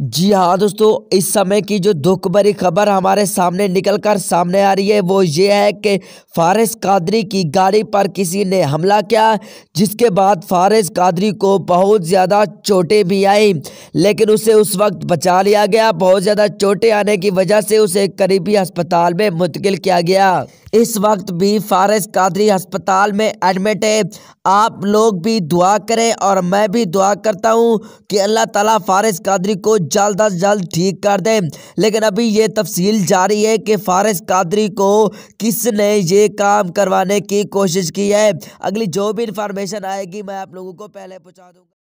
जी हाँ दोस्तों इस समय की जो दुख भरी खबर हमारे सामने निकल कर सामने आ रही है वो ये है कि फारिस कादरी की गाड़ी पर किसी ने हमला किया जिसके बाद फारिस कादरी को बहुत ज़्यादा चोटें भी आई लेकिन उसे उस वक्त बचा लिया गया बहुत ज़्यादा चोटें आने की वजह से उसे करीबी अस्पताल में मुंतकिल किया गया इस वक्त भी फारस कादरी अस्पताल में एडमिट है आप लोग भी दुआ करें और मैं भी दुआ करता हूँ कि अल्लाह ताला फारस कादरी को जल्द अज जल्द ठीक कर दें लेकिन अभी ये तफसील जारी है कि फारस कादरी को किसने ये काम करवाने की कोशिश की है अगली जो भी इंफॉर्मेशन आएगी मैं आप लोगों को पहले पहुँचा दूँगा